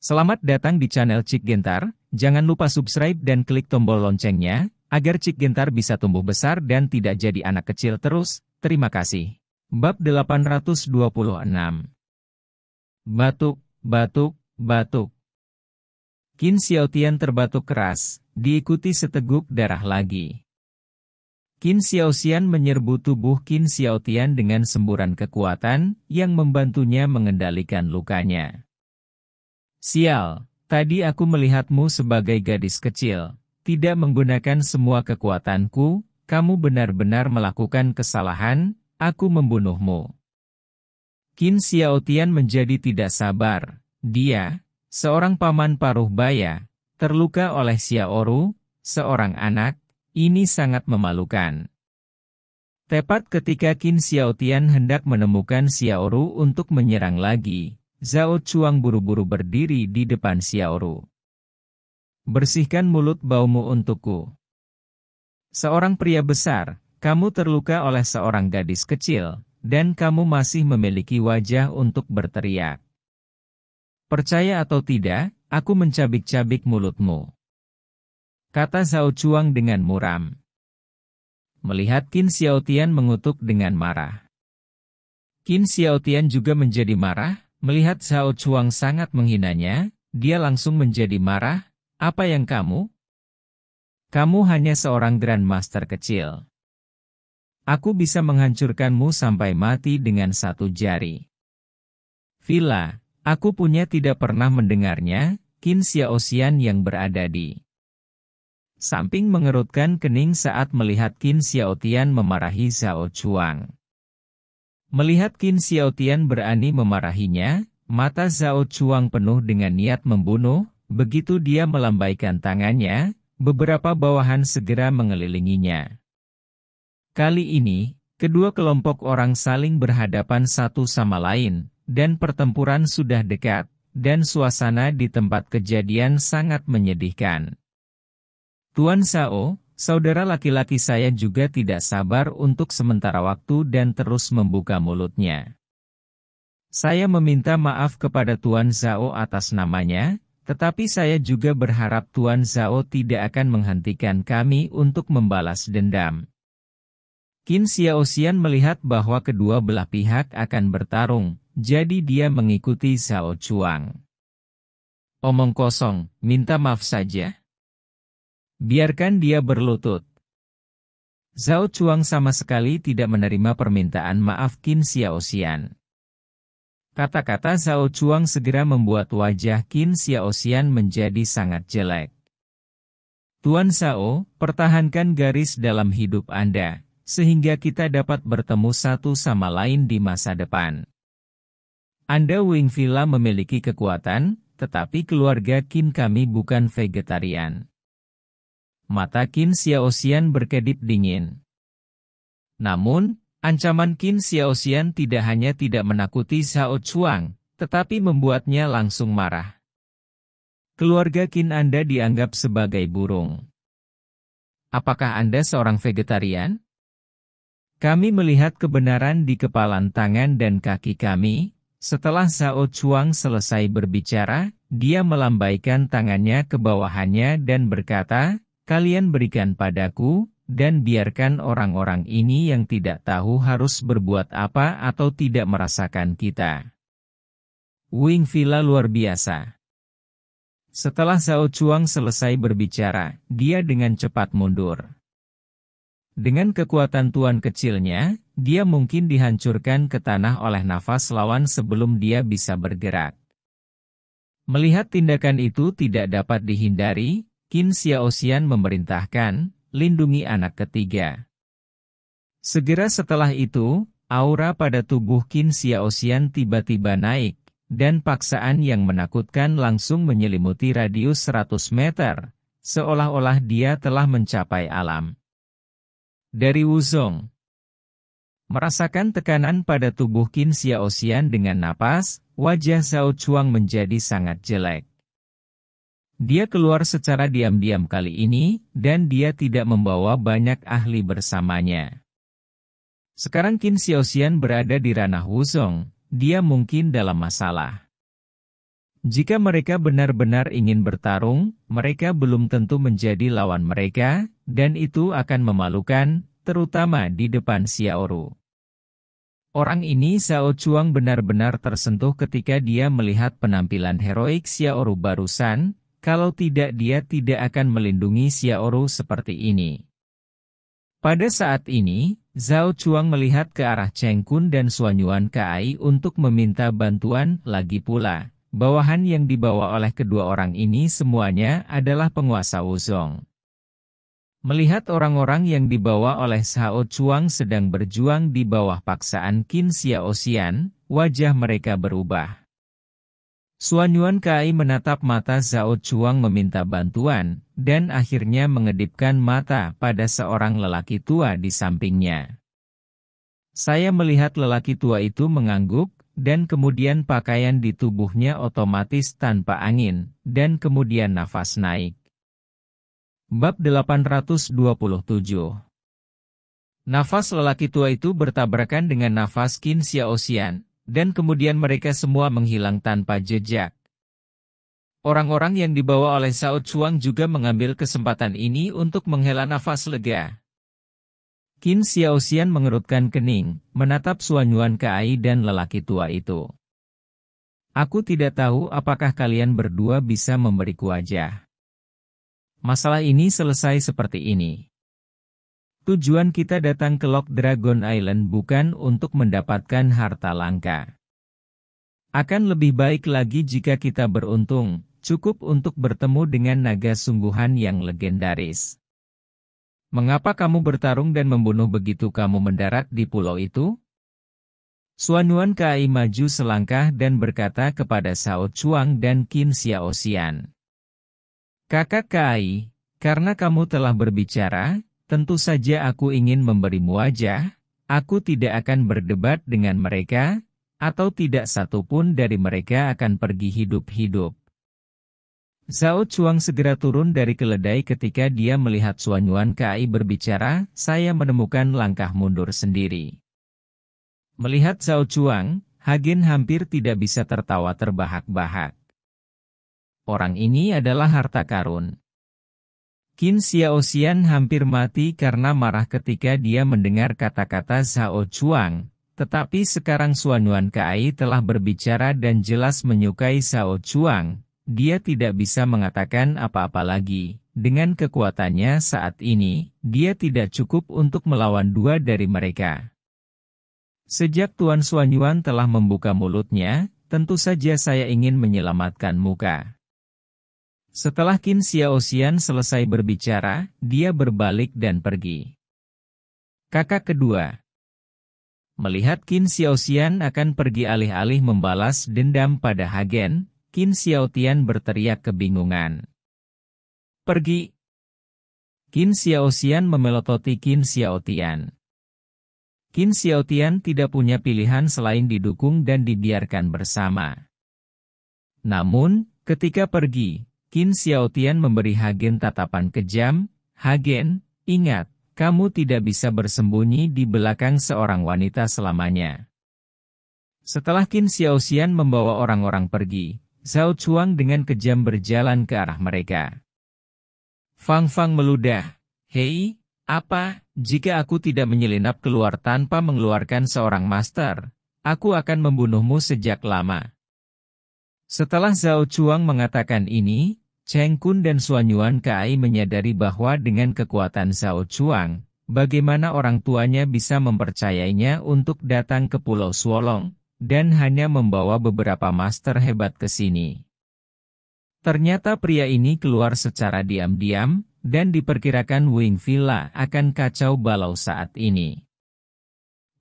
Selamat datang di channel Cik Gentar, jangan lupa subscribe dan klik tombol loncengnya, agar Cik Gentar bisa tumbuh besar dan tidak jadi anak kecil terus, terima kasih. Bab 826 Batuk, batuk, batuk Qin Xiaotian terbatuk keras, diikuti seteguk darah lagi. Qin Xiaoxian menyerbu tubuh Qin Xiaotian dengan semburan kekuatan, yang membantunya mengendalikan lukanya. Sial, tadi aku melihatmu sebagai gadis kecil, tidak menggunakan semua kekuatanku, kamu benar-benar melakukan kesalahan, aku membunuhmu. Qin Xiaotian menjadi tidak sabar. Dia, seorang paman paruh baya, terluka oleh Xiaoru, seorang anak, ini sangat memalukan. Tepat ketika Qin Xiaotian hendak menemukan Xiaoru untuk menyerang lagi, Zhao Chuang buru-buru berdiri di depan Xiaoru. Bersihkan mulut baumu untukku. Seorang pria besar, kamu terluka oleh seorang gadis kecil, dan kamu masih memiliki wajah untuk berteriak. Percaya atau tidak, aku mencabik-cabik mulutmu. Kata Zhao Chuang dengan muram. Melihat Qin Xiaotian mengutuk dengan marah. Qin Xiaotian juga menjadi marah, Melihat Zhao Chuang sangat menghinanya, dia langsung menjadi marah, apa yang kamu? Kamu hanya seorang Grandmaster kecil. Aku bisa menghancurkanmu sampai mati dengan satu jari. Villa, aku punya tidak pernah mendengarnya, Qin Xiaoxian yang berada di samping mengerutkan kening saat melihat Qin Xiaotian memarahi Zhao Chuang. Melihat Qin Xiaotian berani memarahinya, mata Zhao Chuang penuh dengan niat membunuh, begitu dia melambaikan tangannya, beberapa bawahan segera mengelilinginya. Kali ini, kedua kelompok orang saling berhadapan satu sama lain, dan pertempuran sudah dekat, dan suasana di tempat kejadian sangat menyedihkan. Tuan Sao, Saudara laki-laki saya juga tidak sabar untuk sementara waktu dan terus membuka mulutnya. Saya meminta maaf kepada Tuan Zhao atas namanya, tetapi saya juga berharap Tuan Zhao tidak akan menghentikan kami untuk membalas dendam. Qin Xiaoxian melihat bahwa kedua belah pihak akan bertarung, jadi dia mengikuti Zhao Chuang. Omong kosong, minta maaf saja. Biarkan dia berlutut. Zhao Chuang sama sekali tidak menerima permintaan maaf Qin Xiaoxian. Kata-kata Zhao Chuang segera membuat wajah Qin Xiaoxian menjadi sangat jelek. Tuan Zhao, pertahankan garis dalam hidup Anda, sehingga kita dapat bertemu satu sama lain di masa depan. Anda Wing Villa memiliki kekuatan, tetapi keluarga Qin kami bukan vegetarian mata Qin Xiaoxian berkedip dingin. Namun, ancaman Qin Xiaoxian tidak hanya tidak menakuti Zhao Chuang, tetapi membuatnya langsung marah. Keluarga Qin Anda dianggap sebagai burung. Apakah Anda seorang vegetarian? Kami melihat kebenaran di kepalan tangan dan kaki kami, setelah Zhao Chuang selesai berbicara, dia melambaikan tangannya ke bawahannya dan berkata, kalian berikan padaku, dan biarkan orang-orang ini yang tidak tahu harus berbuat apa atau tidak merasakan kita. Wing Villa luar biasa. Setelah Zhao Chuang selesai berbicara, dia dengan cepat mundur. Dengan kekuatan tuan kecilnya, dia mungkin dihancurkan ke tanah oleh nafas lawan sebelum dia bisa bergerak. Melihat tindakan itu tidak dapat dihindari, Kim Xiaoxian memerintahkan, lindungi anak ketiga. Segera setelah itu, aura pada tubuh Kim Xiaoxian tiba-tiba naik, dan paksaan yang menakutkan langsung menyelimuti radius 100 meter, seolah-olah dia telah mencapai alam. Dari Wuzong Merasakan tekanan pada tubuh Kim Xiaoxian dengan napas, wajah Zhao Chuang menjadi sangat jelek. Dia keluar secara diam-diam kali ini, dan dia tidak membawa banyak ahli bersamanya. Sekarang Qin Xiaoxian berada di ranah Wuzong, dia mungkin dalam masalah. Jika mereka benar-benar ingin bertarung, mereka belum tentu menjadi lawan mereka, dan itu akan memalukan, terutama di depan Xiaoru. Orang ini Zhao Chuang benar-benar tersentuh ketika dia melihat penampilan heroik Xiaoru barusan, kalau tidak dia tidak akan melindungi Xiaoru seperti ini. Pada saat ini, Zhao Chuang melihat ke arah Cheng Kun dan Suanyuan Kai untuk meminta bantuan, lagi pula, bawahan yang dibawa oleh kedua orang ini semuanya adalah penguasa Wuzhong. Melihat orang-orang yang dibawa oleh Zhao Chuang sedang berjuang di bawah paksaan Qin Xiaoxian, wajah mereka berubah. Suan Yuan Kai menatap mata Zhao Chuang meminta bantuan, dan akhirnya mengedipkan mata pada seorang lelaki tua di sampingnya. Saya melihat lelaki tua itu mengangguk, dan kemudian pakaian di tubuhnya otomatis tanpa angin, dan kemudian nafas naik. Bab 827 Nafas lelaki tua itu bertabrakan dengan nafas Qin Xiaoxian, dan kemudian mereka semua menghilang tanpa jejak. Orang-orang yang dibawa oleh Saud Chuang juga mengambil kesempatan ini untuk menghela nafas lega. Qin Xiaoxian mengerutkan kening, menatap Suanyuan Kai dan lelaki tua itu. Aku tidak tahu apakah kalian berdua bisa memberiku wajah. Masalah ini selesai seperti ini. Tujuan kita datang ke Lock Dragon Island bukan untuk mendapatkan harta langka. Akan lebih baik lagi jika kita beruntung, cukup untuk bertemu dengan naga sungguhan yang legendaris. Mengapa kamu bertarung dan membunuh begitu kamu mendarat di pulau itu? Suanuan Kai maju selangkah dan berkata kepada Sao Chuang dan Kim Xiaoxian. Kakak Kai, karena kamu telah berbicara, Tentu saja aku ingin memberimu wajah, aku tidak akan berdebat dengan mereka, atau tidak satupun dari mereka akan pergi hidup-hidup. Zhao Chuang segera turun dari keledai ketika dia melihat Suan Yuan Kai berbicara, saya menemukan langkah mundur sendiri. Melihat Zhao Chuang, Hagen hampir tidak bisa tertawa terbahak-bahak. Orang ini adalah harta karun. Qin Xiaoxian hampir mati karena marah ketika dia mendengar kata-kata Zhao Chuang, tetapi sekarang Yuan Kai telah berbicara dan jelas menyukai Zhao Chuang, dia tidak bisa mengatakan apa-apa lagi. Dengan kekuatannya saat ini, dia tidak cukup untuk melawan dua dari mereka. Sejak Tuan Suanyuan telah membuka mulutnya, tentu saja saya ingin menyelamatkan muka. Setelah Qin Xiaoxian selesai berbicara, dia berbalik dan pergi. Kakak kedua Melihat Qin Xiaoxian akan pergi alih-alih membalas dendam pada Hagen, Qin Xiaotian berteriak kebingungan. Pergi! Qin Xiaoxian memelototi Qin Xiaotian. Qin Xiaotian tidak punya pilihan selain didukung dan dibiarkan bersama. Namun, ketika pergi, Qin Xiaotian memberi Hagen tatapan kejam, Hagen, ingat, kamu tidak bisa bersembunyi di belakang seorang wanita selamanya. Setelah Qin Xiaoxian membawa orang-orang pergi, Zhao Chuang dengan kejam berjalan ke arah mereka. Fang Fang meludah, Hei, apa, jika aku tidak menyelinap keluar tanpa mengeluarkan seorang master, aku akan membunuhmu sejak lama. Setelah Zhao Chuang mengatakan ini, Cheng Kun dan Suan Yuan Kai menyadari bahwa dengan kekuatan Zhao Chuang, bagaimana orang tuanya bisa mempercayainya untuk datang ke Pulau Suolong, dan hanya membawa beberapa master hebat ke sini. Ternyata pria ini keluar secara diam-diam, dan diperkirakan Wing Villa akan kacau balau saat ini.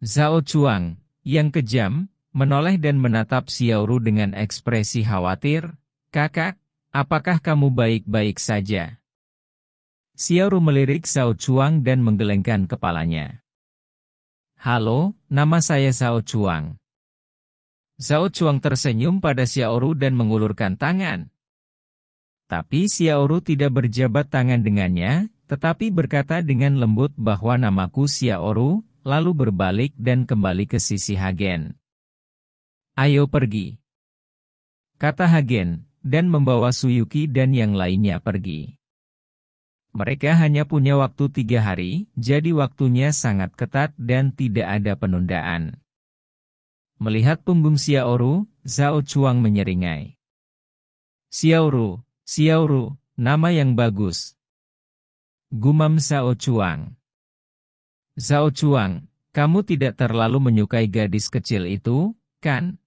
Zhao Chuang, yang kejam, menoleh dan menatap Xiaoru dengan ekspresi khawatir, kakak, Apakah kamu baik-baik saja? Ru melirik Sao Chuang dan menggelengkan kepalanya. Halo, nama saya Sao Chuang. Sao Chuang tersenyum pada Ru dan mengulurkan tangan. Tapi Ru tidak berjabat tangan dengannya, tetapi berkata dengan lembut bahwa namaku Ru, lalu berbalik dan kembali ke sisi Hagen. Ayo pergi. Kata Hagen, dan membawa Suyuki dan yang lainnya pergi. Mereka hanya punya waktu tiga hari, jadi waktunya sangat ketat dan tidak ada penundaan. Melihat punggung Xiaoru, Zhao Chuang menyeringai. Xiaoru, Xiaoru, nama yang bagus. Gumam Zhao Chuang. Zhao Chuang, kamu tidak terlalu menyukai gadis kecil itu, kan?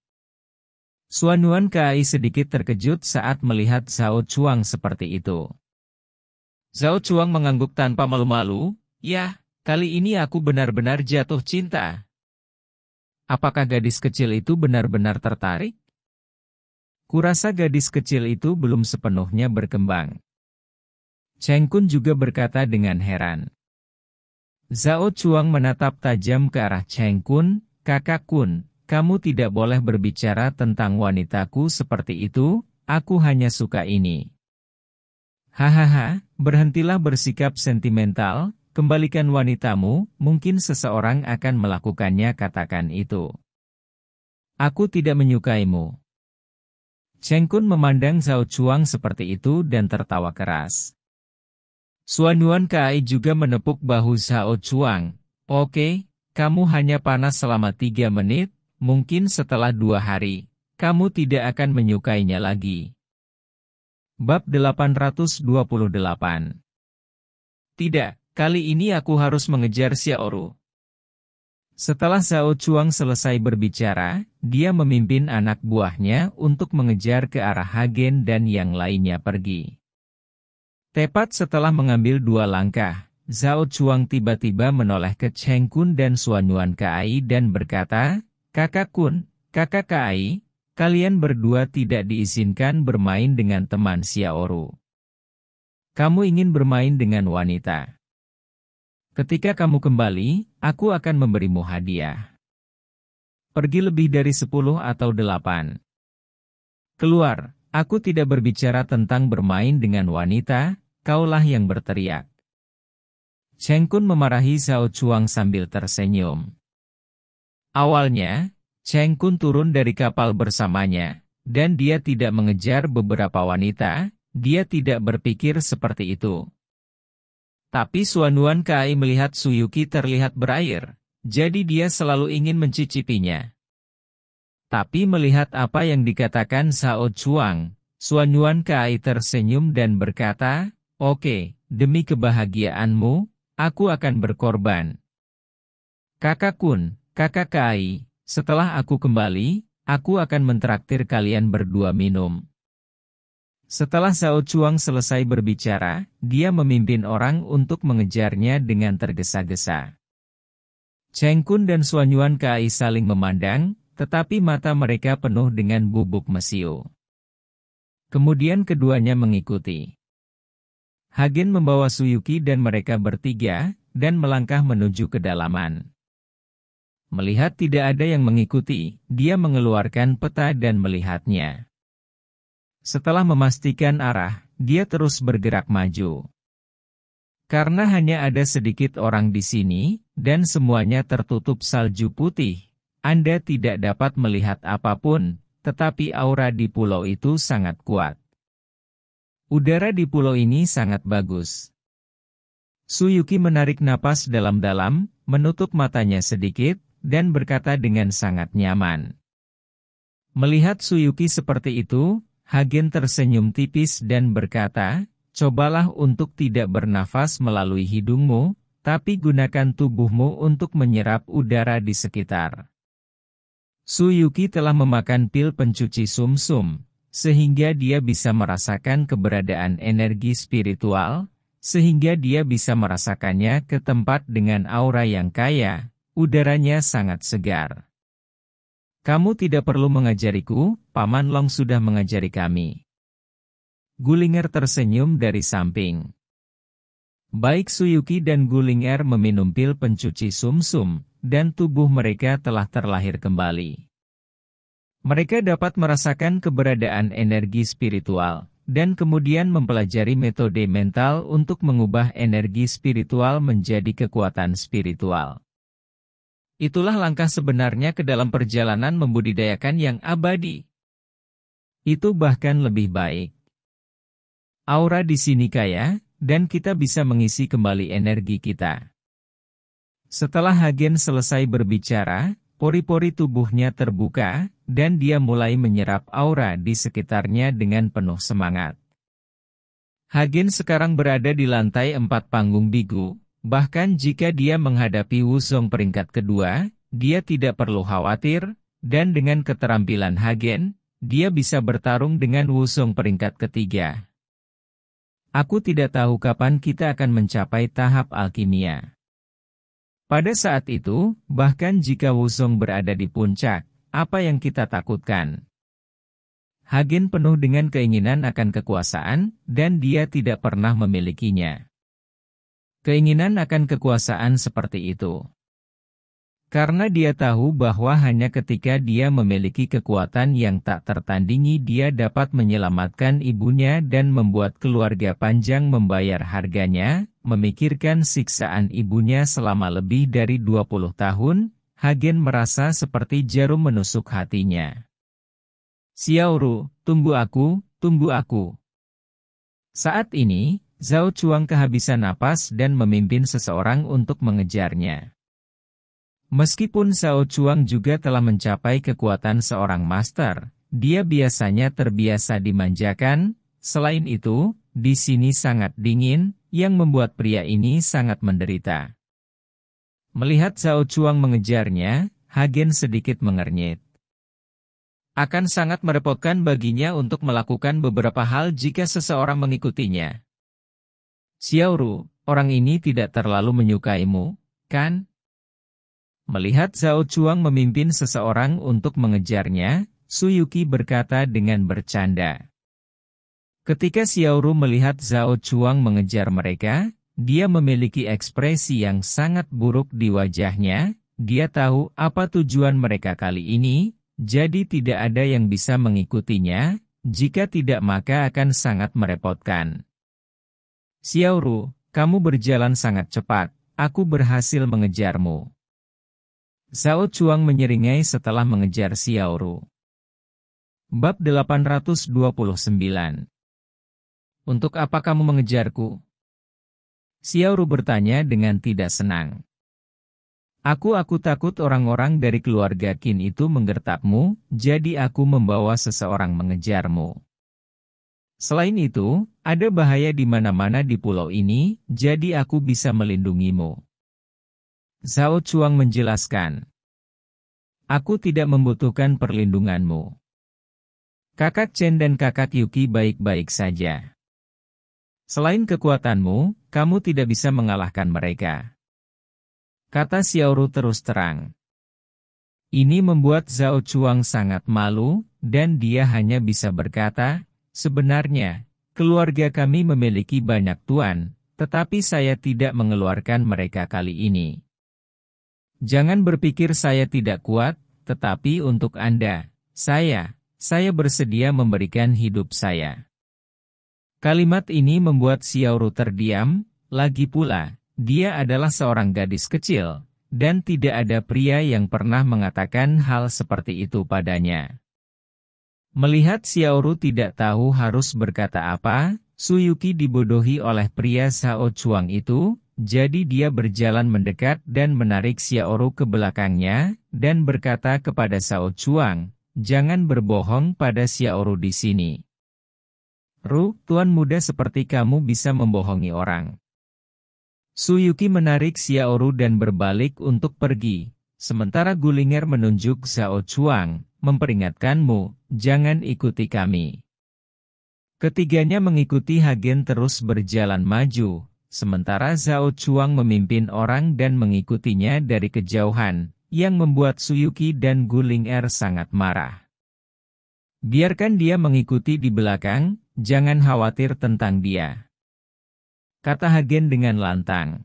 Suanuan Kai sedikit terkejut saat melihat Zhao Chuang seperti itu. Zhao Chuang mengangguk tanpa malu-malu, ya, kali ini aku benar-benar jatuh cinta. Apakah gadis kecil itu benar-benar tertarik? Kurasa gadis kecil itu belum sepenuhnya berkembang. Cheng Kun juga berkata dengan heran. Zhao Chuang menatap tajam ke arah Cheng Kun, kakak Kun, kamu tidak boleh berbicara tentang wanitaku seperti itu, aku hanya suka ini. Hahaha, berhentilah bersikap sentimental, kembalikan wanitamu, mungkin seseorang akan melakukannya katakan itu. Aku tidak menyukaimu. Cheng Kun memandang Zhao Chuang seperti itu dan tertawa keras. Suan Yuan Kai juga menepuk bahu Zhao Chuang. Oke, kamu hanya panas selama tiga menit, Mungkin setelah dua hari, kamu tidak akan menyukainya lagi. Bab 828 Tidak, kali ini aku harus mengejar Xiaoru. Setelah Zhao Chuang selesai berbicara, dia memimpin anak buahnya untuk mengejar ke arah Hagen dan yang lainnya pergi. Tepat setelah mengambil dua langkah, Zhao Chuang tiba-tiba menoleh ke Cheng Kun dan Suanyuan Kai dan berkata, Kakak Kun, kakak Kai, kalian berdua tidak diizinkan bermain dengan teman Xiaoru. Kamu ingin bermain dengan wanita. Ketika kamu kembali, aku akan memberimu hadiah. Pergi lebih dari sepuluh atau delapan. Keluar, aku tidak berbicara tentang bermain dengan wanita, kaulah yang berteriak. Cheng Kun memarahi Zhao Chuang sambil tersenyum. Awalnya, Cheng Kun turun dari kapal bersamanya, dan dia tidak mengejar beberapa wanita, dia tidak berpikir seperti itu. Tapi Suanuan Kai melihat Suyuki terlihat berair, jadi dia selalu ingin mencicipinya. Tapi melihat apa yang dikatakan Sao Chuang, Suanyuan Kai tersenyum dan berkata, Oke, okay, demi kebahagiaanmu, aku akan berkorban. Kakak Kun, Kakak Kai, setelah aku kembali, aku akan mentraktir kalian berdua minum. Setelah Zhao Chuang selesai berbicara, dia memimpin orang untuk mengejarnya dengan tergesa-gesa. Cheng Kun dan Xuan Yuan Kai saling memandang, tetapi mata mereka penuh dengan bubuk mesiu. Kemudian keduanya mengikuti. Hagen membawa Suyuki dan mereka bertiga, dan melangkah menuju kedalaman. Melihat tidak ada yang mengikuti, dia mengeluarkan peta dan melihatnya. Setelah memastikan arah, dia terus bergerak maju. Karena hanya ada sedikit orang di sini, dan semuanya tertutup salju putih, Anda tidak dapat melihat apapun, tetapi aura di pulau itu sangat kuat. Udara di pulau ini sangat bagus. Suyuki menarik napas dalam-dalam, menutup matanya sedikit, dan berkata dengan sangat nyaman. Melihat Suyuki seperti itu, Hagen tersenyum tipis dan berkata, Cobalah untuk tidak bernafas melalui hidungmu, tapi gunakan tubuhmu untuk menyerap udara di sekitar. Suyuki telah memakan pil pencuci sumsum, -sum, sehingga dia bisa merasakan keberadaan energi spiritual, sehingga dia bisa merasakannya ke tempat dengan aura yang kaya, Udaranya sangat segar. Kamu tidak perlu mengajariku, Paman Long sudah mengajari kami. Gulinger tersenyum dari samping. Baik Suyuki dan Gulinger meminum pil pencuci sumsum, -sum, dan tubuh mereka telah terlahir kembali. Mereka dapat merasakan keberadaan energi spiritual, dan kemudian mempelajari metode mental untuk mengubah energi spiritual menjadi kekuatan spiritual. Itulah langkah sebenarnya ke dalam perjalanan membudidayakan yang abadi. Itu bahkan lebih baik. Aura di sini kaya, dan kita bisa mengisi kembali energi kita. Setelah Hagen selesai berbicara, pori-pori tubuhnya terbuka, dan dia mulai menyerap aura di sekitarnya dengan penuh semangat. Hagen sekarang berada di lantai empat panggung Bigu, Bahkan jika dia menghadapi Wuzong peringkat kedua, dia tidak perlu khawatir, dan dengan keterampilan Hagen, dia bisa bertarung dengan Wuzong peringkat ketiga. Aku tidak tahu kapan kita akan mencapai tahap alkimia. Pada saat itu, bahkan jika Wuzong berada di puncak, apa yang kita takutkan? Hagen penuh dengan keinginan akan kekuasaan, dan dia tidak pernah memilikinya keinginan akan kekuasaan seperti itu. Karena dia tahu bahwa hanya ketika dia memiliki kekuatan yang tak tertandingi dia dapat menyelamatkan ibunya dan membuat keluarga panjang membayar harganya, memikirkan siksaan ibunya selama lebih dari 20 tahun, Hagen merasa seperti jarum menusuk hatinya. Xiaoru, tunggu aku, tunggu aku. Saat ini, Zhao Chuang kehabisan napas dan memimpin seseorang untuk mengejarnya. Meskipun Zhao Chuang juga telah mencapai kekuatan seorang master, dia biasanya terbiasa dimanjakan, selain itu, di sini sangat dingin, yang membuat pria ini sangat menderita. Melihat Zhao Chuang mengejarnya, Hagen sedikit mengernyit. Akan sangat merepotkan baginya untuk melakukan beberapa hal jika seseorang mengikutinya. Xiaoru, orang ini tidak terlalu menyukaimu, kan? Melihat Zhao Chuang memimpin seseorang untuk mengejarnya, Suyuki berkata dengan bercanda. Ketika Xiaoru melihat Zhao Chuang mengejar mereka, dia memiliki ekspresi yang sangat buruk di wajahnya, dia tahu apa tujuan mereka kali ini, jadi tidak ada yang bisa mengikutinya, jika tidak maka akan sangat merepotkan. Xiaoru, kamu berjalan sangat cepat, aku berhasil mengejarmu. Zhao Chuang menyeringai setelah mengejar Xiaoru. Bab 829 Untuk apa kamu mengejarku? Xiaoru bertanya dengan tidak senang. Aku aku takut orang-orang dari keluarga Qin itu menggertakmu, jadi aku membawa seseorang mengejarmu. Selain itu, ada bahaya di mana-mana di pulau ini, jadi aku bisa melindungimu. Zhao Chuang menjelaskan. Aku tidak membutuhkan perlindunganmu. Kakak Chen dan kakak Yuki baik-baik saja. Selain kekuatanmu, kamu tidak bisa mengalahkan mereka. Kata Xiaoru terus terang. Ini membuat Zhao Chuang sangat malu, dan dia hanya bisa berkata, Sebenarnya, keluarga kami memiliki banyak tuan, tetapi saya tidak mengeluarkan mereka kali ini. Jangan berpikir saya tidak kuat, tetapi untuk Anda, saya, saya bersedia memberikan hidup saya. Kalimat ini membuat Xiaoru terdiam, lagi pula, dia adalah seorang gadis kecil, dan tidak ada pria yang pernah mengatakan hal seperti itu padanya. Melihat Xiaoru tidak tahu harus berkata apa, Suyuki dibodohi oleh pria Sao Chuang itu, jadi dia berjalan mendekat dan menarik Xiaoru ke belakangnya, dan berkata kepada Sao Chuang, jangan berbohong pada Xiaoru di sini. Ru, tuan muda seperti kamu bisa membohongi orang. Suyuki menarik Xiaoru dan berbalik untuk pergi, sementara Gulinger menunjuk Sao Chuang, memperingatkanmu, jangan ikuti kami. Ketiganya mengikuti Hagen terus berjalan maju, sementara Zhao Chuang memimpin orang dan mengikutinya dari kejauhan, yang membuat Suyuki dan Guling Er sangat marah. Biarkan dia mengikuti di belakang, jangan khawatir tentang dia. Kata Hagen dengan lantang.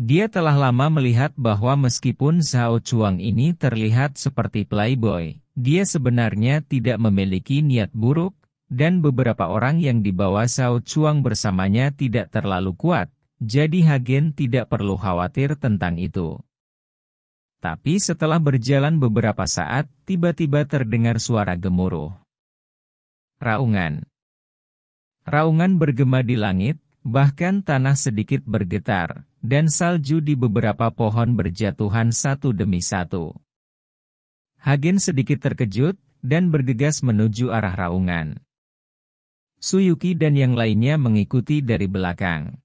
Dia telah lama melihat bahwa meskipun Zhao Chuang ini terlihat seperti playboy, dia sebenarnya tidak memiliki niat buruk, dan beberapa orang yang dibawa Zhao Chuang bersamanya tidak terlalu kuat, jadi Hagen tidak perlu khawatir tentang itu. Tapi setelah berjalan beberapa saat, tiba-tiba terdengar suara gemuruh. Raungan. Raungan bergema di langit, Bahkan tanah sedikit bergetar, dan salju di beberapa pohon berjatuhan satu demi satu. Hagen sedikit terkejut, dan bergegas menuju arah raungan. Suyuki dan yang lainnya mengikuti dari belakang.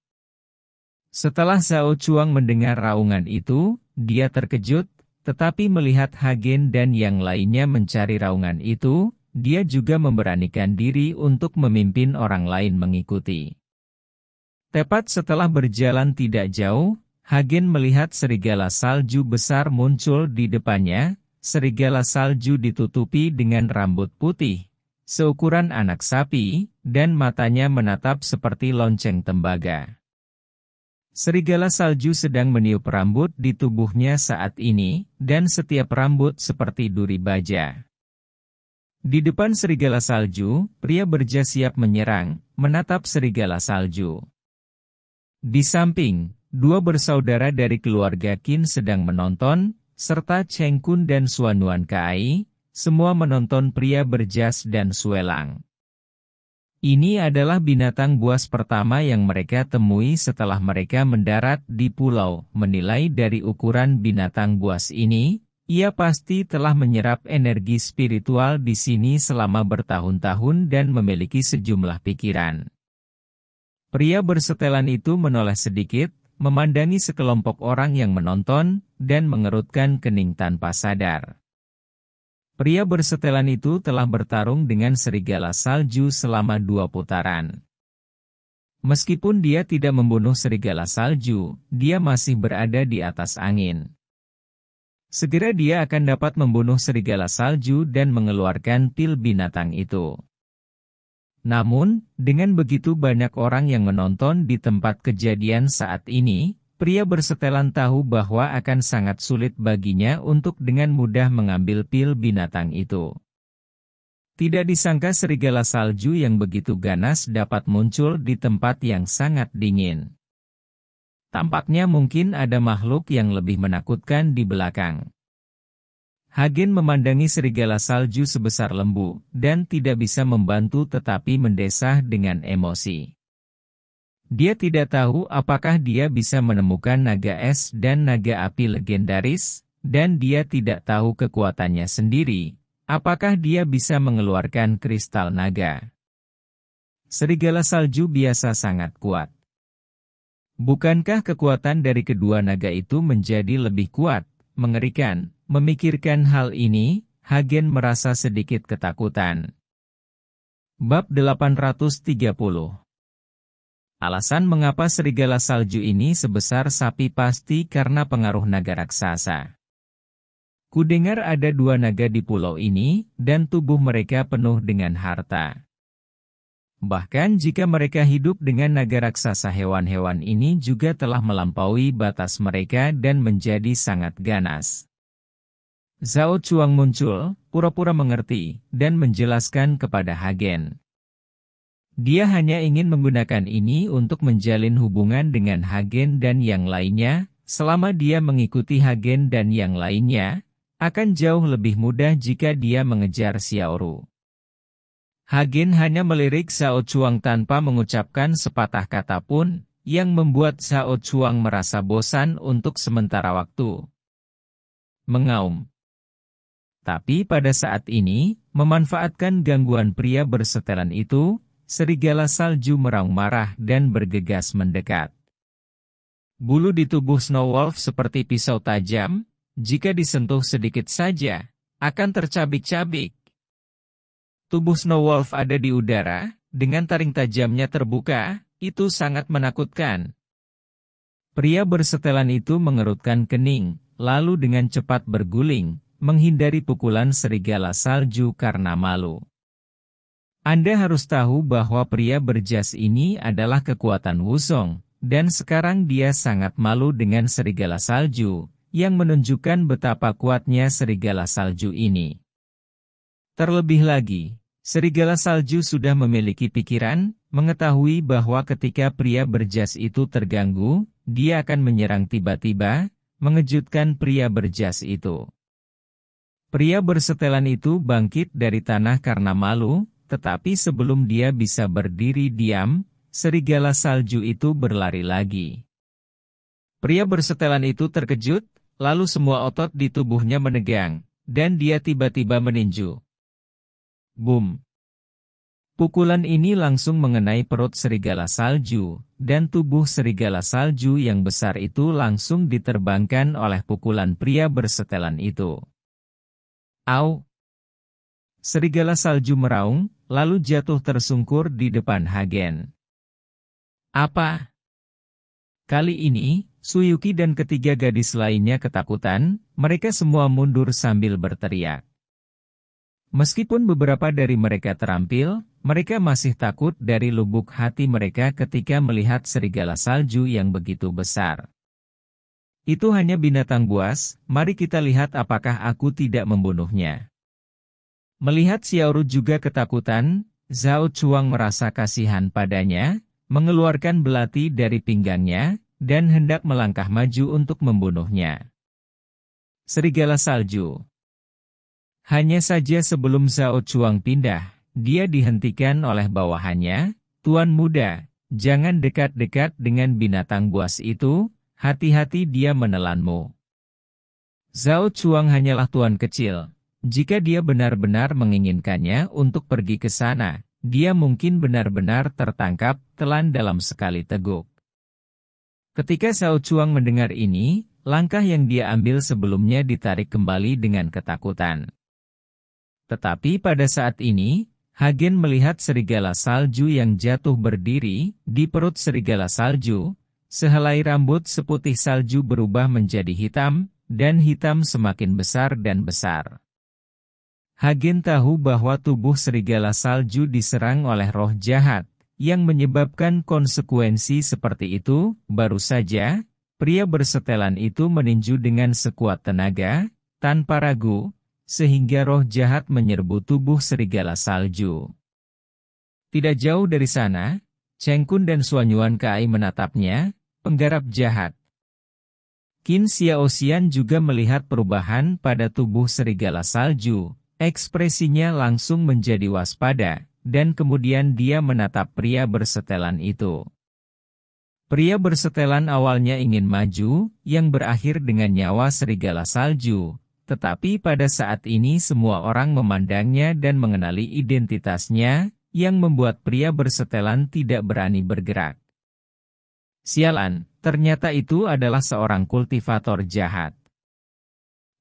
Setelah Zhao Chuang mendengar raungan itu, dia terkejut, tetapi melihat Hagen dan yang lainnya mencari raungan itu, dia juga memberanikan diri untuk memimpin orang lain mengikuti. Tepat setelah berjalan tidak jauh, Hagen melihat serigala salju besar muncul di depannya, serigala salju ditutupi dengan rambut putih, seukuran anak sapi, dan matanya menatap seperti lonceng tembaga. Serigala salju sedang meniup rambut di tubuhnya saat ini, dan setiap rambut seperti duri baja. Di depan serigala salju, pria berjas siap menyerang, menatap serigala salju. Di samping, dua bersaudara dari keluarga Qin sedang menonton, serta Cheng Kun dan Suanuan Kai, semua menonton pria berjas dan suelang. Ini adalah binatang buas pertama yang mereka temui setelah mereka mendarat di pulau. Menilai dari ukuran binatang buas ini, ia pasti telah menyerap energi spiritual di sini selama bertahun-tahun dan memiliki sejumlah pikiran. Pria bersetelan itu menoleh sedikit, memandangi sekelompok orang yang menonton, dan mengerutkan kening tanpa sadar. Pria bersetelan itu telah bertarung dengan serigala salju selama dua putaran. Meskipun dia tidak membunuh serigala salju, dia masih berada di atas angin. Segera dia akan dapat membunuh serigala salju dan mengeluarkan pil binatang itu. Namun, dengan begitu banyak orang yang menonton di tempat kejadian saat ini, pria bersetelan tahu bahwa akan sangat sulit baginya untuk dengan mudah mengambil pil binatang itu. Tidak disangka serigala salju yang begitu ganas dapat muncul di tempat yang sangat dingin. Tampaknya mungkin ada makhluk yang lebih menakutkan di belakang. Hagen memandangi serigala salju sebesar lembu, dan tidak bisa membantu tetapi mendesah dengan emosi. Dia tidak tahu apakah dia bisa menemukan naga es dan naga api legendaris, dan dia tidak tahu kekuatannya sendiri, apakah dia bisa mengeluarkan kristal naga. Serigala salju biasa sangat kuat. Bukankah kekuatan dari kedua naga itu menjadi lebih kuat, Mengerikan, memikirkan hal ini, Hagen merasa sedikit ketakutan. Bab 830 Alasan mengapa serigala salju ini sebesar sapi pasti karena pengaruh naga raksasa. Kudengar ada dua naga di pulau ini, dan tubuh mereka penuh dengan harta. Bahkan jika mereka hidup dengan naga raksasa hewan-hewan ini juga telah melampaui batas mereka dan menjadi sangat ganas. Zhao Chuang muncul, pura-pura mengerti, dan menjelaskan kepada Hagen. Dia hanya ingin menggunakan ini untuk menjalin hubungan dengan Hagen dan yang lainnya, selama dia mengikuti Hagen dan yang lainnya, akan jauh lebih mudah jika dia mengejar Xiaoru. Hagen hanya melirik Zhao Chuang tanpa mengucapkan sepatah kata pun, yang membuat Zhao Chuang merasa bosan untuk sementara waktu. Mengaum. Tapi pada saat ini, memanfaatkan gangguan pria bersetelan itu, serigala salju meraung marah dan bergegas mendekat. Bulu di tubuh Snow Wolf seperti pisau tajam, jika disentuh sedikit saja, akan tercabik-cabik Tubuh Snow Wolf ada di udara, dengan taring tajamnya terbuka, itu sangat menakutkan. Pria bersetelan itu mengerutkan kening, lalu dengan cepat berguling, menghindari pukulan serigala salju karena malu. Anda harus tahu bahwa pria berjas ini adalah kekuatan Wusong, dan sekarang dia sangat malu dengan serigala salju, yang menunjukkan betapa kuatnya serigala salju ini. Terlebih lagi, Serigala salju sudah memiliki pikiran, mengetahui bahwa ketika pria berjas itu terganggu, dia akan menyerang tiba-tiba, mengejutkan pria berjas itu. Pria bersetelan itu bangkit dari tanah karena malu, tetapi sebelum dia bisa berdiri diam, serigala salju itu berlari lagi. Pria bersetelan itu terkejut, lalu semua otot di tubuhnya menegang, dan dia tiba-tiba meninju. Boom! Pukulan ini langsung mengenai perut serigala salju, dan tubuh serigala salju yang besar itu langsung diterbangkan oleh pukulan pria bersetelan itu. Au! Serigala salju meraung, lalu jatuh tersungkur di depan Hagen. Apa? Kali ini, Suyuki dan ketiga gadis lainnya ketakutan, mereka semua mundur sambil berteriak. Meskipun beberapa dari mereka terampil, mereka masih takut dari lubuk hati mereka ketika melihat serigala salju yang begitu besar. Itu hanya binatang buas, mari kita lihat apakah aku tidak membunuhnya. Melihat Xiaoru juga ketakutan, Zhao Chuang merasa kasihan padanya, mengeluarkan belati dari pinggangnya, dan hendak melangkah maju untuk membunuhnya. Serigala Salju hanya saja sebelum Zhao Chuang pindah, dia dihentikan oleh bawahannya, Tuan Muda, jangan dekat-dekat dengan binatang buas itu, hati-hati dia menelanmu. Zhao Chuang hanyalah tuan kecil. Jika dia benar-benar menginginkannya untuk pergi ke sana, dia mungkin benar-benar tertangkap telan dalam sekali teguk. Ketika Zhao Chuang mendengar ini, langkah yang dia ambil sebelumnya ditarik kembali dengan ketakutan. Tetapi pada saat ini, Hagen melihat serigala salju yang jatuh berdiri di perut serigala salju, sehelai rambut seputih salju berubah menjadi hitam, dan hitam semakin besar dan besar. Hagen tahu bahwa tubuh serigala salju diserang oleh roh jahat, yang menyebabkan konsekuensi seperti itu, baru saja, pria bersetelan itu meninju dengan sekuat tenaga, tanpa ragu, sehingga roh jahat menyerbu tubuh serigala salju. Tidak jauh dari sana, Cheng Kun dan Suanyuan Kai menatapnya, penggarap jahat. Qin Xiaoxian juga melihat perubahan pada tubuh serigala salju, ekspresinya langsung menjadi waspada, dan kemudian dia menatap pria bersetelan itu. Pria bersetelan awalnya ingin maju, yang berakhir dengan nyawa serigala salju, tetapi pada saat ini semua orang memandangnya dan mengenali identitasnya, yang membuat pria bersetelan tidak berani bergerak. Sialan, ternyata itu adalah seorang kultivator jahat.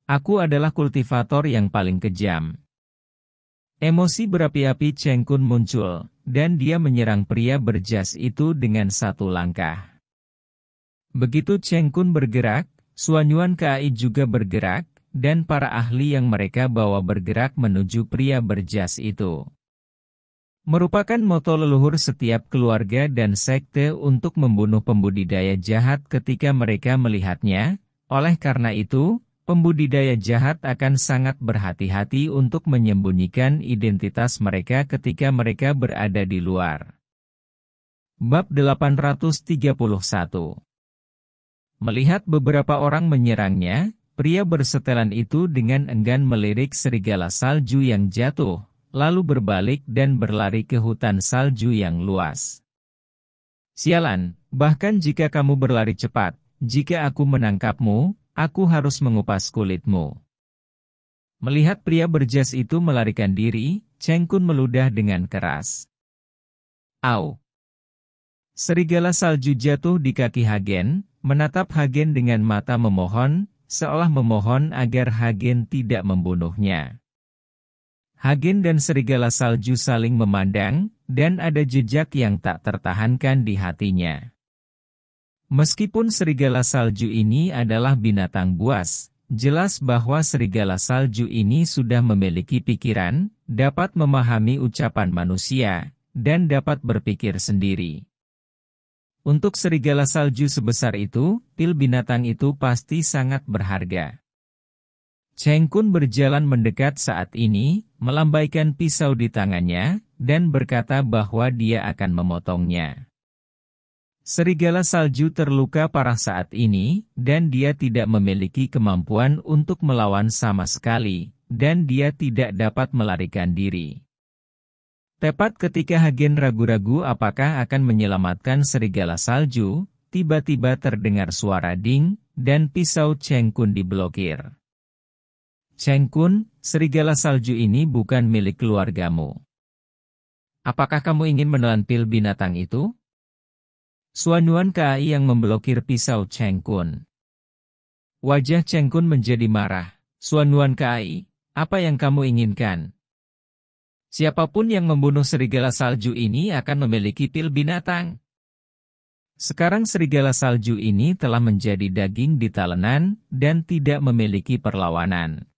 Aku adalah kultivator yang paling kejam. Emosi berapi-api Cheng Kun muncul, dan dia menyerang pria berjas itu dengan satu langkah. Begitu Cheng Kun bergerak, Suanyuan Kai juga bergerak, dan para ahli yang mereka bawa bergerak menuju pria berjas itu. Merupakan moto leluhur setiap keluarga dan sekte untuk membunuh pembudidaya jahat ketika mereka melihatnya, oleh karena itu, pembudidaya jahat akan sangat berhati-hati untuk menyembunyikan identitas mereka ketika mereka berada di luar. Bab 831 Melihat beberapa orang menyerangnya, Pria bersetelan itu dengan enggan melirik serigala salju yang jatuh, lalu berbalik dan berlari ke hutan salju yang luas. Sialan, bahkan jika kamu berlari cepat, jika aku menangkapmu, aku harus mengupas kulitmu. Melihat pria berjas itu melarikan diri, Cheng Kun meludah dengan keras. Au! Serigala salju jatuh di kaki Hagen, menatap Hagen dengan mata memohon, seolah memohon agar Hagen tidak membunuhnya. Hagen dan serigala salju saling memandang, dan ada jejak yang tak tertahankan di hatinya. Meskipun serigala salju ini adalah binatang buas, jelas bahwa serigala salju ini sudah memiliki pikiran, dapat memahami ucapan manusia, dan dapat berpikir sendiri. Untuk serigala salju sebesar itu, pil binatang itu pasti sangat berharga. Cheng Kun berjalan mendekat saat ini, melambaikan pisau di tangannya, dan berkata bahwa dia akan memotongnya. Serigala salju terluka parah saat ini, dan dia tidak memiliki kemampuan untuk melawan sama sekali, dan dia tidak dapat melarikan diri. Tepat ketika Hagen ragu-ragu apakah akan menyelamatkan serigala salju, tiba-tiba terdengar suara ding, dan pisau Cheng Kun diblokir. Cheng Kun, serigala salju ini bukan milik keluargamu. Apakah kamu ingin menelan pil binatang itu? Suanuan KAI yang memblokir pisau Cheng Kun. Wajah Cheng Kun menjadi marah. Suanuan KAI, apa yang kamu inginkan? Siapapun yang membunuh serigala salju ini akan memiliki pil binatang. Sekarang serigala salju ini telah menjadi daging di talenan dan tidak memiliki perlawanan.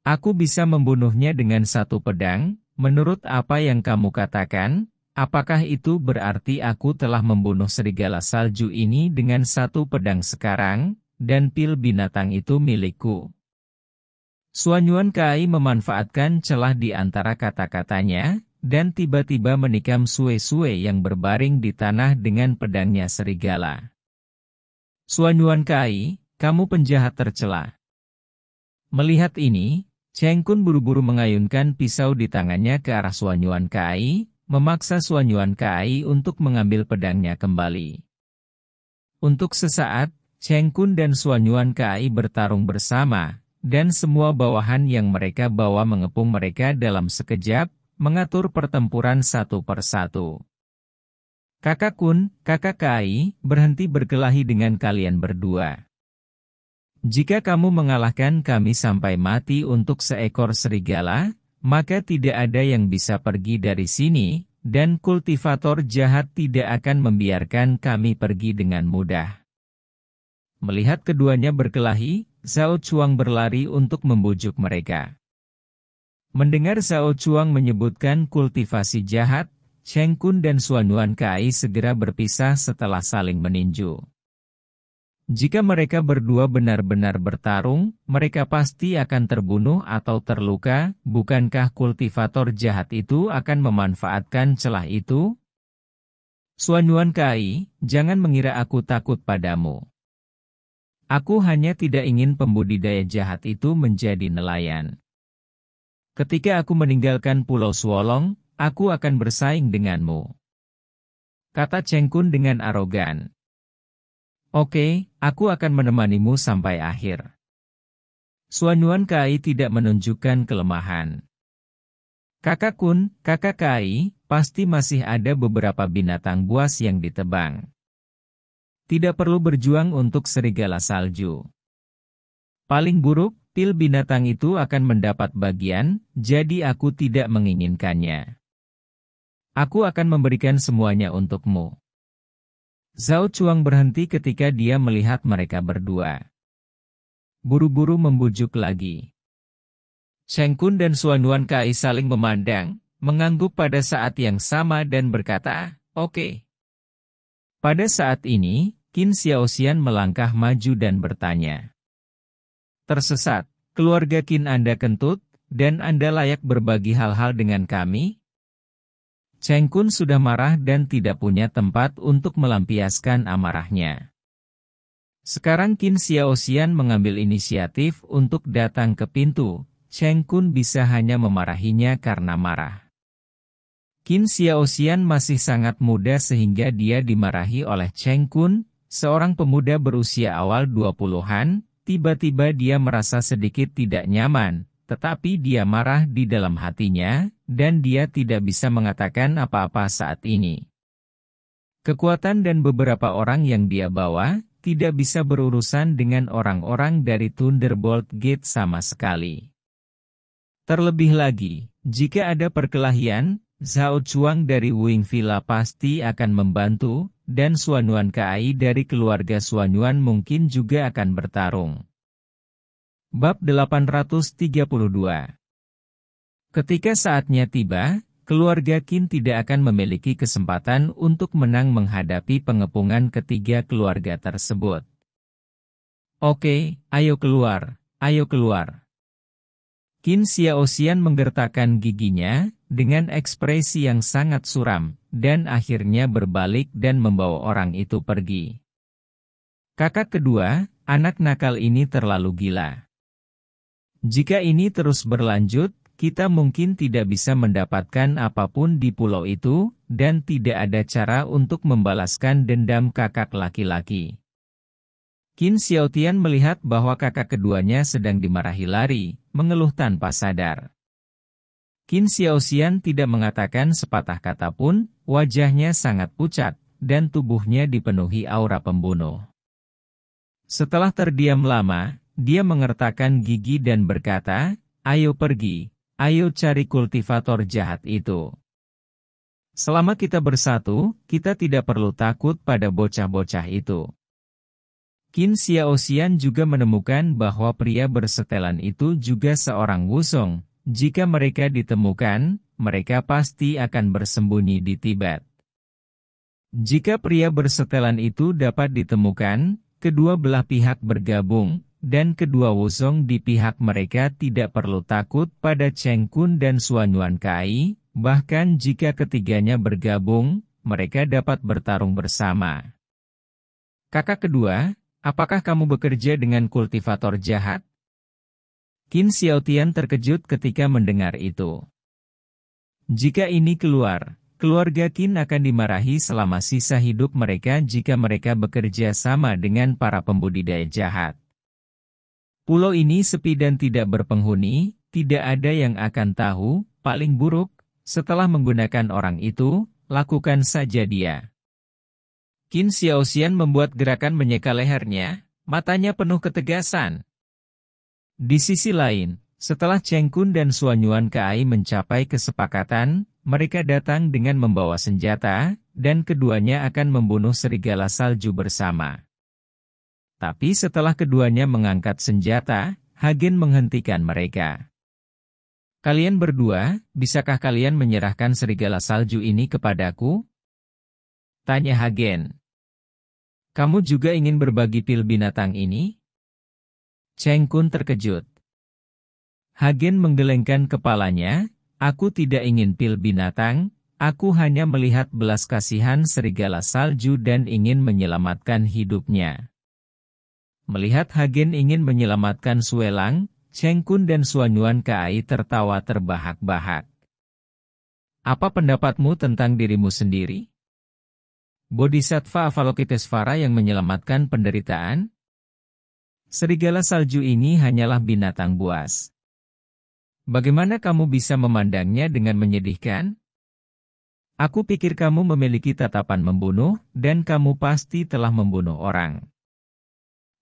Aku bisa membunuhnya dengan satu pedang, menurut apa yang kamu katakan, apakah itu berarti aku telah membunuh serigala salju ini dengan satu pedang sekarang, dan pil binatang itu milikku? Suan Yuan Kai memanfaatkan celah di antara kata-katanya, dan tiba-tiba menikam Sue-Sue yang berbaring di tanah dengan pedangnya serigala. Suan Yuan Kai, kamu penjahat tercela. Melihat ini, Cheng Kun buru-buru mengayunkan pisau di tangannya ke arah Suan Yuan Kai, memaksa Suan Yuan Kai untuk mengambil pedangnya kembali. Untuk sesaat, Cheng Kun dan Suan Yuan Kai bertarung bersama, dan semua bawahan yang mereka bawa mengepung mereka dalam sekejap, mengatur pertempuran satu persatu. Kakak Kun, kakak Kai, berhenti berkelahi dengan kalian berdua. Jika kamu mengalahkan kami sampai mati untuk seekor serigala, maka tidak ada yang bisa pergi dari sini, dan kultivator jahat tidak akan membiarkan kami pergi dengan mudah. Melihat keduanya berkelahi, Sao Chuang berlari untuk membujuk mereka. Mendengar Sao Chuang menyebutkan kultivasi jahat, Cheng Kun dan Xuanuan Kai segera berpisah setelah saling meninju. Jika mereka berdua benar-benar bertarung, mereka pasti akan terbunuh atau terluka, bukankah kultivator jahat itu akan memanfaatkan celah itu? Xuanuan Kai, jangan mengira aku takut padamu. Aku hanya tidak ingin pembudidaya jahat itu menjadi nelayan. Ketika aku meninggalkan Pulau Suolong, aku akan bersaing denganmu. Kata Cengkun dengan arogan. Oke, aku akan menemanimu sampai akhir. Suanyuan Kai tidak menunjukkan kelemahan. Kakak Kun, kakak Kai, pasti masih ada beberapa binatang buas yang ditebang. Tidak perlu berjuang untuk serigala salju. Paling buruk, pil binatang itu akan mendapat bagian, jadi aku tidak menginginkannya. Aku akan memberikan semuanya untukmu. Zhao Chuang berhenti ketika dia melihat mereka berdua. Buru-buru membujuk lagi. Cheng Kun dan Wan Kai saling memandang, mengangguk pada saat yang sama dan berkata, Oke. Okay. Pada saat ini, Kin Xiaoxian melangkah maju dan bertanya. Tersesat, keluarga Kin Anda kentut, dan Anda layak berbagi hal-hal dengan kami? Cheng Kun sudah marah dan tidak punya tempat untuk melampiaskan amarahnya. Sekarang Kin Xiaoxian mengambil inisiatif untuk datang ke pintu, Cheng Kun bisa hanya memarahinya karena marah. Kin Xiaoxian masih sangat muda sehingga dia dimarahi oleh Cheng Kun, Seorang pemuda berusia awal 20-an, tiba-tiba dia merasa sedikit tidak nyaman, tetapi dia marah di dalam hatinya, dan dia tidak bisa mengatakan apa-apa saat ini. Kekuatan dan beberapa orang yang dia bawa, tidak bisa berurusan dengan orang-orang dari Thunderbolt Gate sama sekali. Terlebih lagi, jika ada perkelahian, Zhao Chuang dari Wing Villa pasti akan membantu, dan Suanuan KAI dari keluarga Suanuan mungkin juga akan bertarung. Bab 832 Ketika saatnya tiba, keluarga Qin tidak akan memiliki kesempatan untuk menang menghadapi pengepungan ketiga keluarga tersebut. Oke, ayo keluar, ayo keluar. Kim Xiaoxian menggertakkan giginya dengan ekspresi yang sangat suram, dan akhirnya berbalik dan membawa orang itu pergi. Kakak kedua, anak nakal ini terlalu gila. Jika ini terus berlanjut, kita mungkin tidak bisa mendapatkan apapun di pulau itu, dan tidak ada cara untuk membalaskan dendam kakak laki-laki. Qin Xiaotian melihat bahwa kakak keduanya sedang dimarahi lari, mengeluh tanpa sadar. Qin Xiaoxian tidak mengatakan sepatah kata pun, wajahnya sangat pucat, dan tubuhnya dipenuhi aura pembunuh. Setelah terdiam lama, dia mengertakkan gigi dan berkata, ayo pergi, ayo cari kultivator jahat itu. Selama kita bersatu, kita tidak perlu takut pada bocah-bocah itu. Qin Xiaoxian juga menemukan bahwa pria bersetelan itu juga seorang wusong. Jika mereka ditemukan, mereka pasti akan bersembunyi di Tibet. Jika pria bersetelan itu dapat ditemukan, kedua belah pihak bergabung, dan kedua wusong di pihak mereka tidak perlu takut pada Cheng Kun dan Suan Yuan Kai, bahkan jika ketiganya bergabung, mereka dapat bertarung bersama. Kakak kedua, Apakah kamu bekerja dengan kultivator jahat? Qin Xiaotian terkejut ketika mendengar itu. Jika ini keluar, keluarga Qin akan dimarahi selama sisa hidup mereka jika mereka bekerja sama dengan para pembudidaya jahat. Pulau ini sepi dan tidak berpenghuni, tidak ada yang akan tahu, paling buruk, setelah menggunakan orang itu, lakukan saja dia. Qin Xiaoxian membuat gerakan menyeka lehernya, matanya penuh ketegasan. Di sisi lain, setelah Cheng Kun dan Suanyuan Kai mencapai kesepakatan, mereka datang dengan membawa senjata, dan keduanya akan membunuh serigala salju bersama. Tapi setelah keduanya mengangkat senjata, Hagen menghentikan mereka. Kalian berdua, bisakah kalian menyerahkan serigala salju ini kepadaku? Tanya Hagen. Kamu juga ingin berbagi pil binatang ini? Cheng Kun terkejut. Hagen menggelengkan kepalanya, aku tidak ingin pil binatang, aku hanya melihat belas kasihan serigala salju dan ingin menyelamatkan hidupnya. Melihat Hagen ingin menyelamatkan Suelang, Cheng Kun dan Suanyuan Kai tertawa terbahak-bahak. Apa pendapatmu tentang dirimu sendiri? Bodhisattva Avalokitesvara yang menyelamatkan penderitaan? Serigala salju ini hanyalah binatang buas. Bagaimana kamu bisa memandangnya dengan menyedihkan? Aku pikir kamu memiliki tatapan membunuh, dan kamu pasti telah membunuh orang.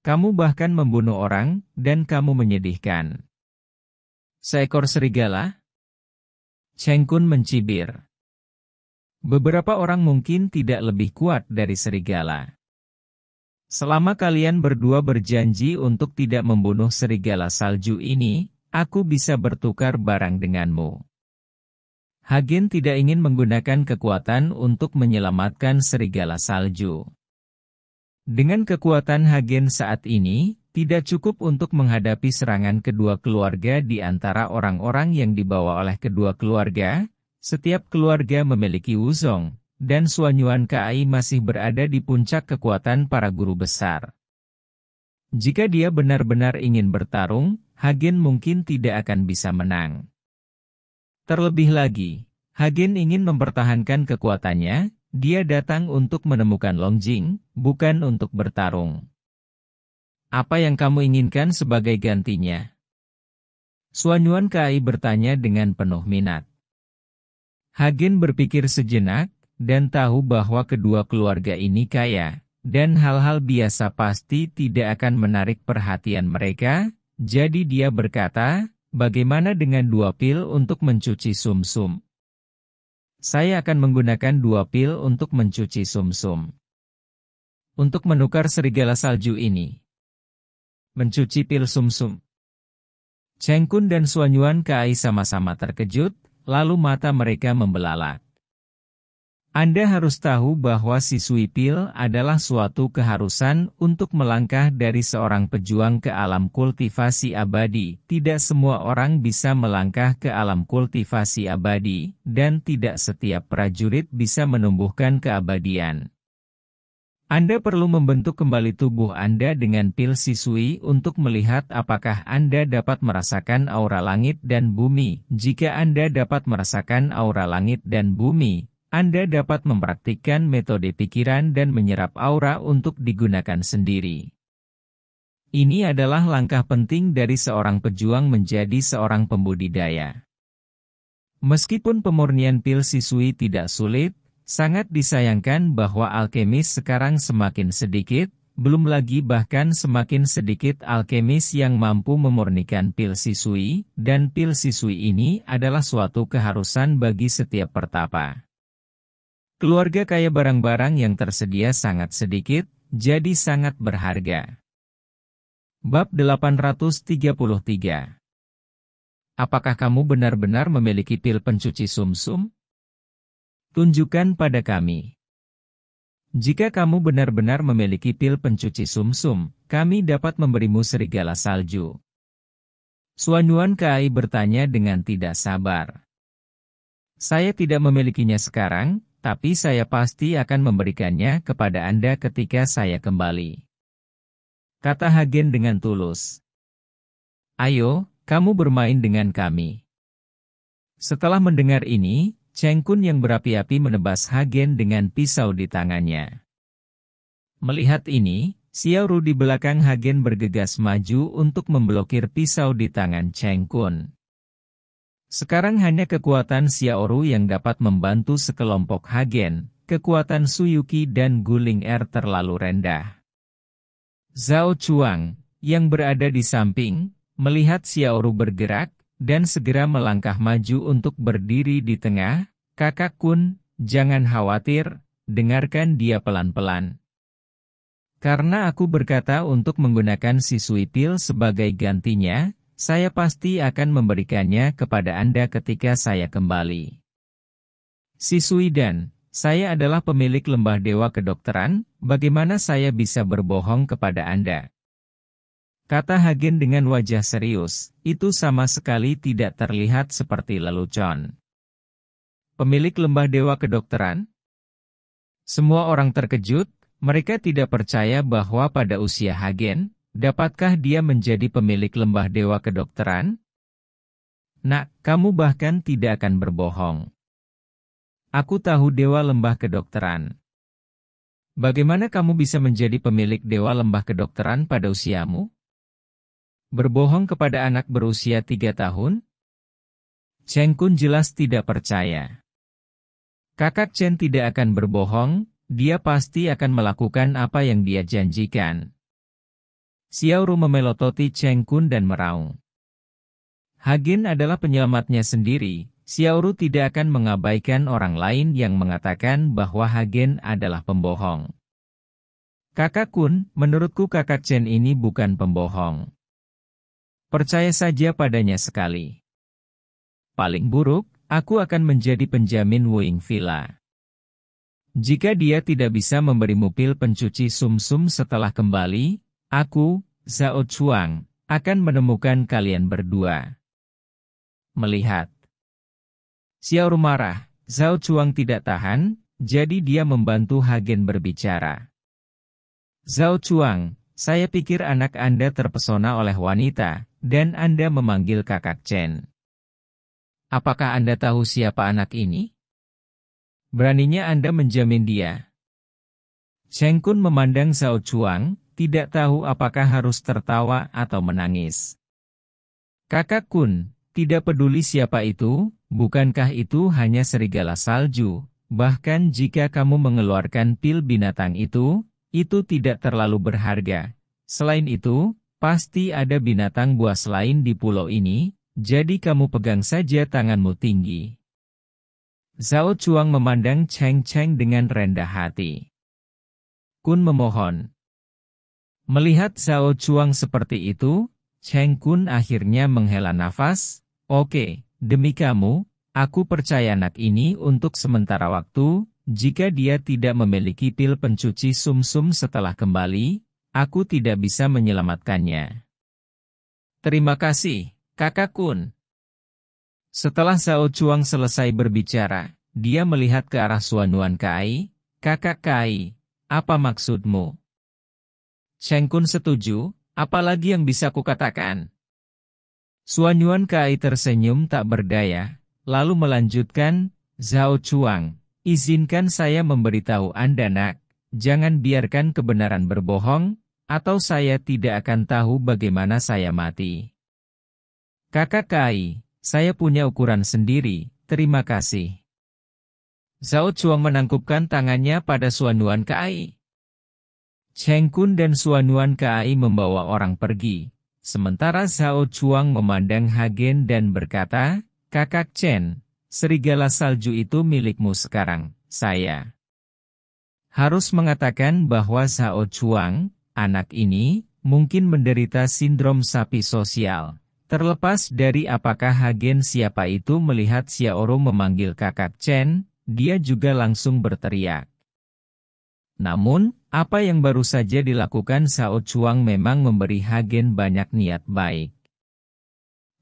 Kamu bahkan membunuh orang, dan kamu menyedihkan. Seekor serigala? Cheng Kun mencibir. Beberapa orang mungkin tidak lebih kuat dari serigala. Selama kalian berdua berjanji untuk tidak membunuh serigala salju ini, aku bisa bertukar barang denganmu. Hagen tidak ingin menggunakan kekuatan untuk menyelamatkan serigala salju. Dengan kekuatan Hagen saat ini, tidak cukup untuk menghadapi serangan kedua keluarga di antara orang-orang yang dibawa oleh kedua keluarga, setiap keluarga memiliki Wuzong, dan Suanyuan KAI masih berada di puncak kekuatan para guru besar. Jika dia benar-benar ingin bertarung, Hagen mungkin tidak akan bisa menang. Terlebih lagi, Hagen ingin mempertahankan kekuatannya, dia datang untuk menemukan Longjing, bukan untuk bertarung. Apa yang kamu inginkan sebagai gantinya? Suanyuan Kai bertanya dengan penuh minat. Hagen berpikir sejenak, dan tahu bahwa kedua keluarga ini kaya, dan hal-hal biasa pasti tidak akan menarik perhatian mereka, jadi dia berkata, bagaimana dengan dua pil untuk mencuci sumsum? -sum? Saya akan menggunakan dua pil untuk mencuci sumsum. -sum. Untuk menukar serigala salju ini. Mencuci pil sumsum. -sum. Cheng Kun dan Suanyuan Kai sama-sama terkejut, lalu mata mereka membelalak. Anda harus tahu bahwa siswi pil adalah suatu keharusan untuk melangkah dari seorang pejuang ke alam kultivasi abadi. Tidak semua orang bisa melangkah ke alam kultivasi abadi, dan tidak setiap prajurit bisa menumbuhkan keabadian. Anda perlu membentuk kembali tubuh Anda dengan pil sisui untuk melihat apakah Anda dapat merasakan aura langit dan bumi. Jika Anda dapat merasakan aura langit dan bumi, Anda dapat mempraktikkan metode pikiran dan menyerap aura untuk digunakan sendiri. Ini adalah langkah penting dari seorang pejuang menjadi seorang pembudidaya. Meskipun pemurnian pil siswi tidak sulit, Sangat disayangkan bahwa alkemis sekarang semakin sedikit, belum lagi bahkan semakin sedikit alkemis yang mampu memurnikan pil sisui, dan pil sisui ini adalah suatu keharusan bagi setiap pertapa. Keluarga kaya barang-barang yang tersedia sangat sedikit, jadi sangat berharga. Bab 833 Apakah kamu benar-benar memiliki pil pencuci sumsum? -sum? Tunjukkan pada kami. Jika kamu benar-benar memiliki pil pencuci sumsum, -sum, kami dapat memberimu serigala salju. Suanyuan Kai bertanya dengan tidak sabar. Saya tidak memilikinya sekarang, tapi saya pasti akan memberikannya kepada Anda ketika saya kembali. Kata Hagen dengan tulus. Ayo, kamu bermain dengan kami. Setelah mendengar ini, Cheng Kun yang berapi-api menebas Hagen dengan pisau di tangannya. Melihat ini, Xiao Ru di belakang Hagen bergegas maju untuk memblokir pisau di tangan Cheng Kun. Sekarang hanya kekuatan Xiao Ru yang dapat membantu sekelompok Hagen, kekuatan Suyuki dan Guling Er terlalu rendah. Zhao Chuang, yang berada di samping, melihat Xiao Ru bergerak, dan segera melangkah maju untuk berdiri di tengah, Kakak Kun, jangan khawatir, dengarkan dia pelan-pelan. Karena aku berkata untuk menggunakan si suipil sebagai gantinya, saya pasti akan memberikannya kepada Anda ketika saya kembali. Si Suidan, saya adalah pemilik lembah dewa kedokteran, bagaimana saya bisa berbohong kepada Anda? Kata Hagen dengan wajah serius, itu sama sekali tidak terlihat seperti lelucon pemilik lembah Dewa Kedokteran? Semua orang terkejut, mereka tidak percaya bahwa pada usia Hagen, dapatkah dia menjadi pemilik lembah Dewa Kedokteran? Nak, kamu bahkan tidak akan berbohong. Aku tahu Dewa Lembah Kedokteran. Bagaimana kamu bisa menjadi pemilik Dewa Lembah Kedokteran pada usiamu? Berbohong kepada anak berusia tiga tahun? Cheng Kun jelas tidak percaya. Kakak Chen tidak akan berbohong, dia pasti akan melakukan apa yang dia janjikan. Xiao Ru memelototi Cheng Kun dan meraung. Hagen adalah penyelamatnya sendiri, Xiao Ru tidak akan mengabaikan orang lain yang mengatakan bahwa Hagen adalah pembohong. Kakak Kun, menurutku kakak Chen ini bukan pembohong. Percaya saja padanya sekali. Paling buruk, Aku akan menjadi penjamin Wuing Villa. Jika dia tidak bisa memberi pil pencuci sumsum -sum setelah kembali, aku, Zhao Chuang, akan menemukan kalian berdua. Melihat. Xiao marah, Zhao Chuang tidak tahan, jadi dia membantu Hagen berbicara. Zhao Chuang, saya pikir anak Anda terpesona oleh wanita, dan Anda memanggil kakak Chen. Apakah Anda tahu siapa anak ini? Beraninya Anda menjamin dia. Cheng Kun memandang Zhao Chuang, tidak tahu apakah harus tertawa atau menangis. Kakak Kun, tidak peduli siapa itu, bukankah itu hanya serigala salju? Bahkan jika kamu mengeluarkan pil binatang itu, itu tidak terlalu berharga. Selain itu, pasti ada binatang buas lain di pulau ini, jadi kamu pegang saja tanganmu tinggi. Zhao Chuang memandang Cheng Cheng dengan rendah hati. Kun memohon. Melihat Zhao Chuang seperti itu, Cheng Kun akhirnya menghela nafas, Oke, demi kamu, aku percaya anak ini untuk sementara waktu, jika dia tidak memiliki pil pencuci sumsum -sum setelah kembali, aku tidak bisa menyelamatkannya. Terima kasih. Kakak Kun. Setelah Sao Chuang selesai berbicara, dia melihat ke arah Suanuan Kai, Kakak Kai, apa maksudmu? Cheng Kun setuju, apalagi yang bisa kukatakan? Suanyuan Kai tersenyum tak berdaya, lalu melanjutkan, Zhao Chuang, izinkan saya memberitahu Anda nak, jangan biarkan kebenaran berbohong, atau saya tidak akan tahu bagaimana saya mati. Kakak Kai, saya punya ukuran sendiri, terima kasih. Zhao Chuang menangkupkan tangannya pada Suanuan Kai. Cheng Kun dan Suanuan Kai membawa orang pergi. Sementara Zhao Chuang memandang Hagen dan berkata, Kakak Chen, serigala salju itu milikmu sekarang, saya. Harus mengatakan bahwa Zhao Chuang, anak ini, mungkin menderita sindrom sapi sosial, Terlepas dari apakah Hagen siapa itu melihat Xiaoru memanggil kakak Chen, dia juga langsung berteriak. Namun, apa yang baru saja dilakukan Sao Chuang memang memberi Hagen banyak niat baik.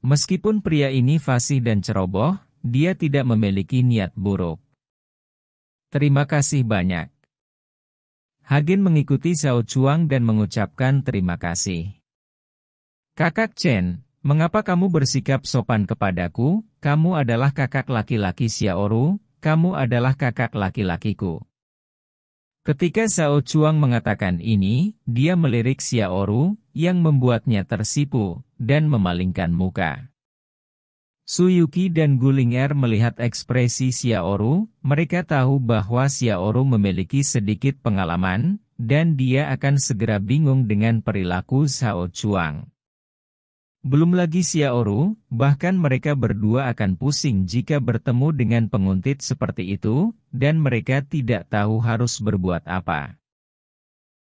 Meskipun pria ini fasih dan ceroboh, dia tidak memiliki niat buruk. Terima kasih banyak. Hagen mengikuti Sao Chuang dan mengucapkan terima kasih. Kakak Chen, Mengapa kamu bersikap sopan kepadaku? Kamu adalah kakak laki-laki Xiaoru, kamu adalah kakak laki-lakiku. Ketika Sao Chuang mengatakan ini, dia melirik Xiaoru, yang membuatnya tersipu, dan memalingkan muka. Suyuki dan Guling Er melihat ekspresi Xiaoru, mereka tahu bahwa Xiaoru memiliki sedikit pengalaman, dan dia akan segera bingung dengan perilaku Sao Chuang. Belum lagi Xiaoru, bahkan mereka berdua akan pusing jika bertemu dengan penguntit seperti itu, dan mereka tidak tahu harus berbuat apa.